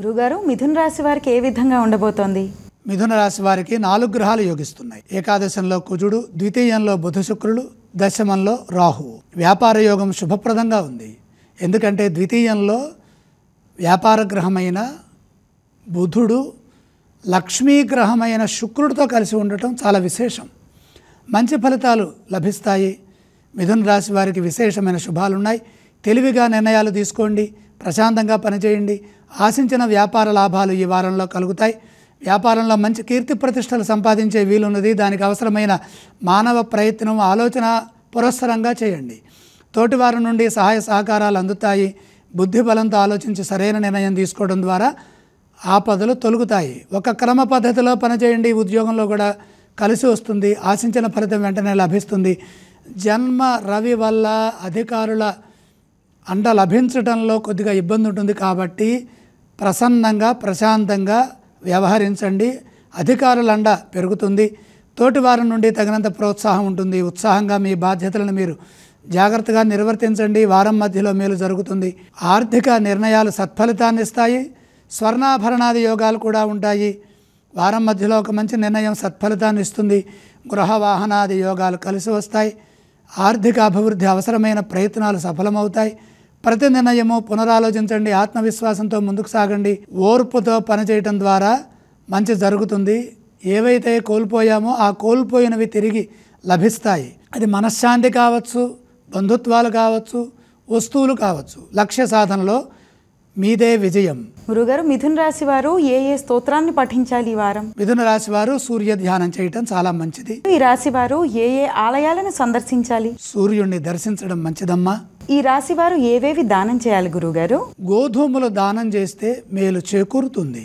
గురుగారు మిథున రాశి వారికి ఏ విధంగా ఉండబోతోంది మిథున రాశి వారికి నాలుగు గ్రహాలు యోగిస్తున్నాయి ఏకాదశంలో కుజుడు ద్వితీయంలో బుధ శుక్రుడు దశమంలో రాహువు వ్యాపార యోగం శుభప్రదంగా ఉంది ఎందుకంటే ద్వితీయంలో వ్యాపార గ్రహమైన బుధుడు లక్ష్మీ గ్రహమైన శుక్రుడితో కలిసి ఉండటం చాలా విశేషం మంచి ఫలితాలు లభిస్తాయి మిథున రాశి వారికి విశేషమైన శుభాలున్నాయి తెలివిగా నిర్ణయాలు తీసుకోండి ప్రశాంతంగా పనిచేయండి ఆశించిన వ్యాపార లాభాలు ఈ వారంలో కలుగుతాయి వ్యాపారంలో మంచి కీర్తి ప్రతిష్టలు సంపాదించే వీలున్నది దానికి అవసరమైన మానవ ప్రయత్నం ఆలోచన పురస్సరంగా చేయండి తోటివారి నుండి సహాయ సహకారాలు అందుతాయి బుద్ధి బలంతో ఆలోచించి సరైన నిర్ణయం తీసుకోవడం ద్వారా ఆపదలు తొలుగుతాయి ఒక క్రమ పద్ధతిలో పనిచేయండి ఉద్యోగంలో కూడా కలిసి వస్తుంది ఆశించిన ఫలితం వెంటనే లభిస్తుంది జన్మ రవి వల్ల అధికారుల అండ లభించడంలో కొద్దిగా ఇబ్బంది ఉంటుంది కాబట్టి ప్రసన్నంగా ప్రశాంతంగా వ్యవహరించండి అధికారుల అండ పెరుగుతుంది తోటివారి నుండి తగినంత ప్రోత్సాహం ఉంటుంది ఉత్సాహంగా మీ బాధ్యతలను మీరు జాగ్రత్తగా నిర్వర్తించండి వారం మధ్యలో మేలు జరుగుతుంది ఆర్థిక నిర్ణయాలు సత్ఫలితాన్ని ఇస్తాయి స్వర్ణాభరణాది యోగాలు కూడా ఉంటాయి వారం మధ్యలో ఒక మంచి నిర్ణయం సత్ఫలితాన్ని ఇస్తుంది గృహ వాహనాది యోగాలు కలిసి వస్తాయి ఆర్థిక అభివృద్ధి అవసరమైన ప్రయత్నాలు సఫలమవుతాయి ప్రతి నిర్ణయము పునరాలోచించండి ఆత్మవిశ్వాసంతో ముందుకు సాగండి ఓర్పుతో పనిచేయటం ద్వారా మంచి జరుగుతుంది ఏవైతే కోల్పోయామో ఆ కోల్పోయినవి తిరిగి లభిస్తాయి అది మనశ్శాంతి కావచ్చు బంధుత్వాలు కావచ్చు వస్తువులు కావచ్చు లక్ష్య సాధనలో మీదే విజయం గురుగారు మిథున రాశి వారు ఏ ఏ స్తోత్రాన్ని పఠించాలి ఈ వారం మిథున రాశి వారు సూర్య ధ్యానం చేయటం చాలా మంచిది ఈ రాశి వారు ఏ ఏ ఆలయాలను సందర్శించాలి సూర్యుడిని దర్శించడం మంచిదమ్మా ఈ రాశి వారు ఏవేవి దానం చేయాలి గురువుగారు గోధుమలు దానం చేస్తే మేలు చేకూరుతుంది